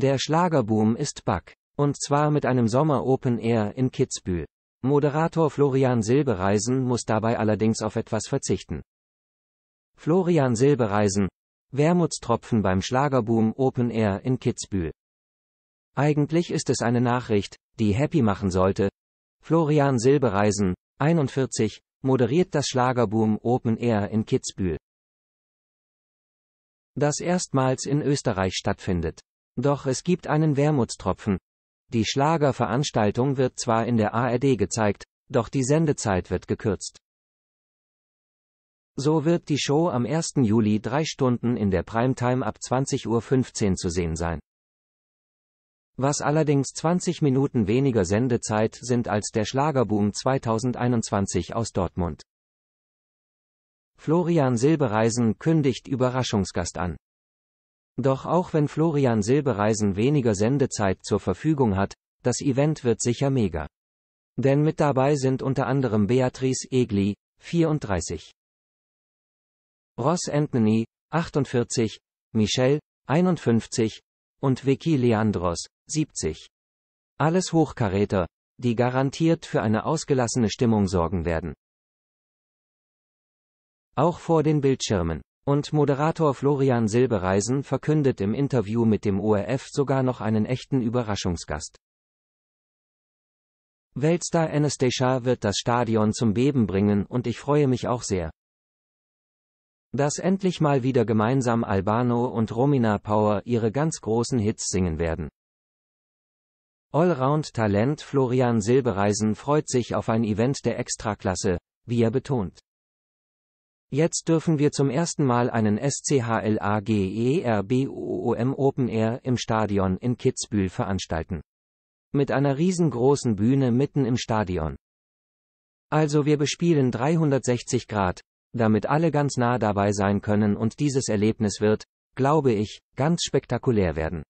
Der Schlagerboom ist back. Und zwar mit einem Sommer Open Air in Kitzbühel. Moderator Florian Silbereisen muss dabei allerdings auf etwas verzichten. Florian Silbereisen. Wermutstropfen beim Schlagerboom Open Air in Kitzbühel. Eigentlich ist es eine Nachricht, die happy machen sollte. Florian Silbereisen, 41, moderiert das Schlagerboom Open Air in Kitzbühel. Das erstmals in Österreich stattfindet. Doch es gibt einen Wermutstropfen. Die Schlagerveranstaltung wird zwar in der ARD gezeigt, doch die Sendezeit wird gekürzt. So wird die Show am 1. Juli drei Stunden in der Primetime ab 20.15 Uhr zu sehen sein. Was allerdings 20 Minuten weniger Sendezeit sind als der Schlagerboom 2021 aus Dortmund. Florian Silbereisen kündigt Überraschungsgast an. Doch auch wenn Florian Silbereisen weniger Sendezeit zur Verfügung hat, das Event wird sicher mega. Denn mit dabei sind unter anderem Beatrice Egli, 34. Ross Anthony, 48, Michelle, 51, und Vicky Leandros, 70. Alles Hochkaräter, die garantiert für eine ausgelassene Stimmung sorgen werden. Auch vor den Bildschirmen. Und Moderator Florian Silbereisen verkündet im Interview mit dem ORF sogar noch einen echten Überraschungsgast. Weltstar Anastasia wird das Stadion zum Beben bringen und ich freue mich auch sehr. Dass endlich mal wieder gemeinsam Albano und Romina Power ihre ganz großen Hits singen werden. Allround-Talent Florian Silbereisen freut sich auf ein Event der Extraklasse, wie er betont. Jetzt dürfen wir zum ersten Mal einen SCHLAGERBOOM Open Air im Stadion in Kitzbühel veranstalten. Mit einer riesengroßen Bühne mitten im Stadion. Also wir bespielen 360 Grad, damit alle ganz nah dabei sein können und dieses Erlebnis wird, glaube ich, ganz spektakulär werden.